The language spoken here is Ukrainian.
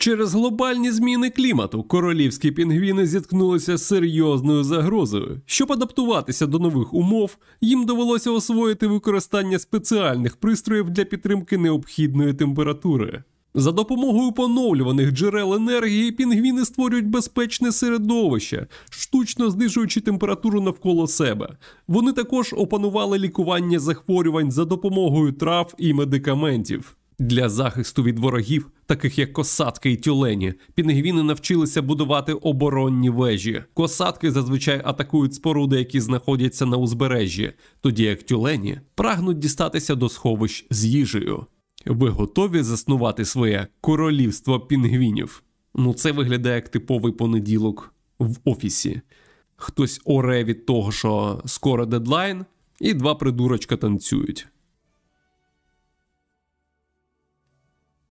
Через глобальні зміни клімату королівські пінгвіни зіткнулися з серйозною загрозою. Щоб адаптуватися до нових умов, їм довелося освоїти використання спеціальних пристроїв для підтримки необхідної температури. За допомогою поновлюваних джерел енергії пінгвіни створюють безпечне середовище, штучно знижуючи температуру навколо себе. Вони також опанували лікування захворювань за допомогою трав і медикаментів. Для захисту від ворогів, таких як косатки і тюлені, пінгвіни навчилися будувати оборонні вежі. Косатки зазвичай атакують споруди, які знаходяться на узбережжі, тоді як тюлені прагнуть дістатися до сховищ з їжею. Ви готові заснувати своє королівство пінгвінів? Ну, це виглядає як типовий понеділок в офісі. Хтось оре від того, що скоро дедлайн, і два придурочка танцюють.